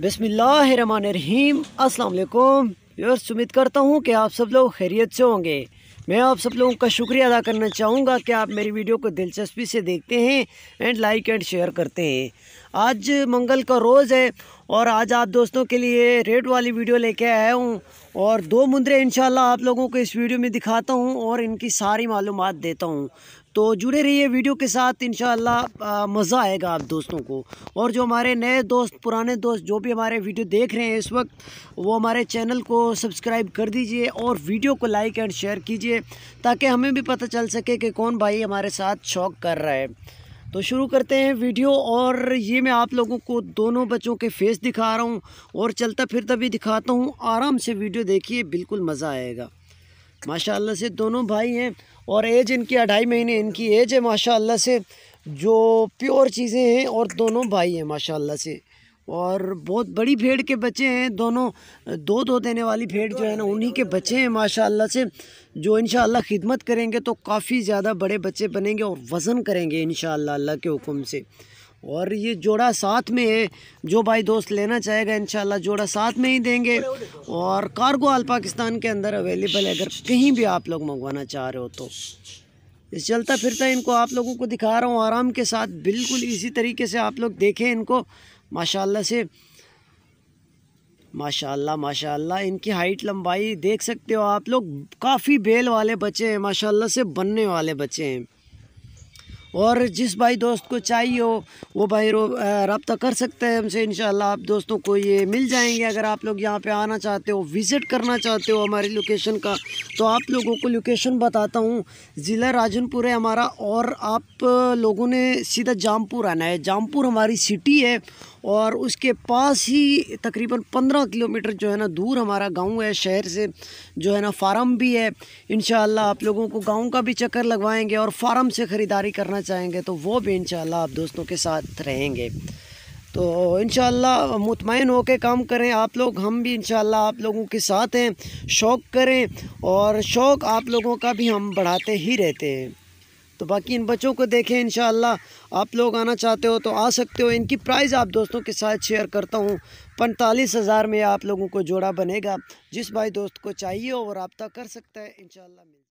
बसमीम अल्लाम व्यवर्स करता हूँ कि आप सब लोग खैरियत से होंगे मैं आप सब लोगों का शुक्रिया अदा करना चाहूँगा कि आप मेरी वीडियो को दिलचस्पी से देखते हैं एंड लाइक एंड शेयर करते हैं आज मंगल का रोज़ है और आज आप दोस्तों के लिए रेड वाली वीडियो लेके आया हूँ और दो मुंद्रे इनशाला आप लोगों को इस वीडियो में दिखाता हूँ और इनकी सारी मालूम देता हूँ तो जुड़े रहिए वीडियो के साथ इन मज़ा आएगा आप दोस्तों को और जो हमारे नए दोस्त पुराने दोस्त जो भी हमारे वीडियो देख रहे हैं इस वक्त वो हमारे चैनल को सब्सक्राइब कर दीजिए और वीडियो को लाइक एंड शेयर कीजिए ताकि हमें भी पता चल सके कि कौन भाई हमारे साथ शौक कर रहा है तो शुरू करते हैं वीडियो और ये मैं आप लोगों को दोनों बच्चों के फेस दिखा रहा हूँ और चलता फिरता भी दिखाता हूँ आराम से वीडियो देखिए बिल्कुल मज़ा आएगा माशाल्लाह से दोनों भाई हैं और एज इनकी अढ़ाई महीने इनकी एज है माशाल्लाह से जो प्योर चीज़ें हैं और दोनों भाई हैं माशाल्लाह से और बहुत बड़ी भेड़ के बच्चे हैं दोनों दो दो देने वाली भेड़ जो है ना उन्हीं के बच्चे हैं माशाल्लाह से जो इन खिदमत करेंगे तो काफ़ी ज़्यादा बड़े बच्चे बनेंगे और वज़न करेंगे इन अल्लाह के हुक्म से और ये जोड़ा साथ में है जो भाई दोस्त लेना चाहेगा इन जोड़ा साथ में ही देंगे और कारगो आल पाकिस्तान के अंदर अवेलेबल है अगर कहीं भी आप लोग मंगवाना चाह रहे हो तो इस चलता फिरता इनको आप लोगों को दिखा रहा हूँ आराम के साथ बिल्कुल इसी तरीके से आप लोग देखें इनको माशाल्लाह से माशाल्लाह माशाल्लाह इनकी हाइट लंबाई देख सकते हो आप लोग काफ़ी बेल वाले बच्चे हैं माशाल्लाह से बनने वाले बच्चे हैं और जिस भाई दोस्त को चाहिए हो वो भाई रबता कर सकते हैं हमसे इन आप दोस्तों को ये मिल जाएंगे अगर आप लोग यहाँ पर आना चाहते हो विज़िट करना चाहते हो हमारी लोकेशन का तो आप लोगों को लोकेशन बताता हूँ ज़िला राजनपुर है हमारा और आप लोगों ने सीधा जामपुर आना है जामपुर हमारी सिटी है और उसके पास ही तकरीबन पंद्रह किलोमीटर जो है ना दूर हमारा गांव है शहर से जो है ना फार्म भी है इन आप लोगों को गांव का भी चक्कर लगवाएंगे और फार्म से ख़रीदारी करना चाहेंगे तो वो भी इन आप दोस्तों के साथ रहेंगे तो इन मुतमिन होकर काम करें आप लोग हम भी इन आप लोगों के साथ हैं शौक़ करें और शौक़ आप लोगों का भी हम बढ़ाते ही रहते हैं तो बाकी इन बच्चों को देखें इन आप लोग आना चाहते हो तो आ सकते हो इनकी प्राइस आप दोस्तों के साथ शेयर करता हूँ पैंतालीस हज़ार में आप लोगों को जोड़ा बनेगा जिस भाई दोस्त को चाहिए वो रबता कर सकता है इन